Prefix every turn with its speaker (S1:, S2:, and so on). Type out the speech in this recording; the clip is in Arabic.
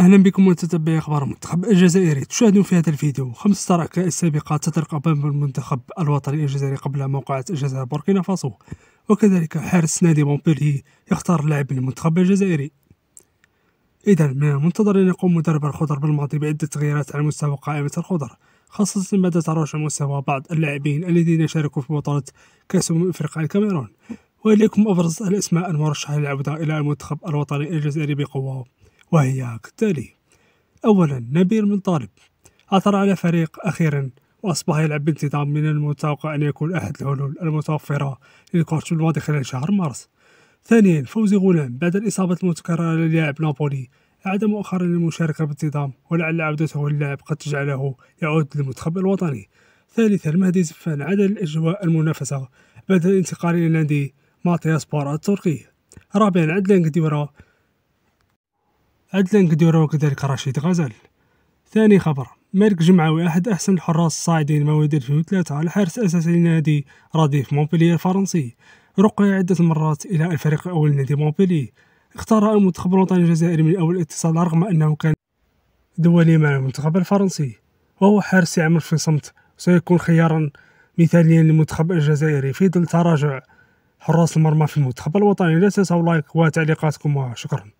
S1: اهلا بكم متتبع اخبار المنتخب الجزائري تشاهدون في هذا الفيديو خمس ترائك سابقه تطرق امام المنتخب الوطني الجزائري قبل موقعة الجزائر بوركينا فاسو وكذلك حارس نادي مونبيلي يختار لاعب المنتخب الجزائري اذا من المنتظر ان يقوم مدرب الخضر بالماضي بعده تغييرات على مستوى قائمه الخضر خاصة بعد تراجع مستوى بعض اللاعبين الذين شاركوا في بطولة كأس أمم أفريقيا الكاميرون وإليكم أبرز الأسماء المرشحة للعودة إلى المنتخب الوطني الجزائري بقوة وهي كالتالي أولا نبيل من طالب عثر على فريق أخيرا وأصبح يلعب بانتظام من المتوقع أن يكون أحد الحلول المتوفرة للكورتش الماضي خلال شهر مارس ثانيا فوزي غلام بعد الإصابة المتكررة للاعب نابولي أعد مؤخرا للمشاركة بانتظام ولعل عودته للاعب قد تجعله يعود للمنتخب الوطني ثالثا مهدي زفان عاد الأجواء المنافسة بعد الانتقال إلى نادي ماتياس بارا التركي رابعا عدلان قديورا عدلان كديرو كذلك رشيد غزال ثاني خبر مالك جمعوي أحد أحسن الحراس الصاعدين مواليد 2003 الحارس الأساسي لنادي رديف مونبلي الفرنسي رقي عدة مرات إلى الفريق الأول نادي مونبلي اختار المنتخب الوطني الجزائري من أول اتصال رغم أنه كان دولي مع المنتخب الفرنسي وهو حارس يعمل في صمت وسيكون خيارا مثاليا للمنتخب الجزائري في ظل تراجع حراس المرمى في المنتخب الوطني لا تنسوا لايك وتعليقاتكم وشكرا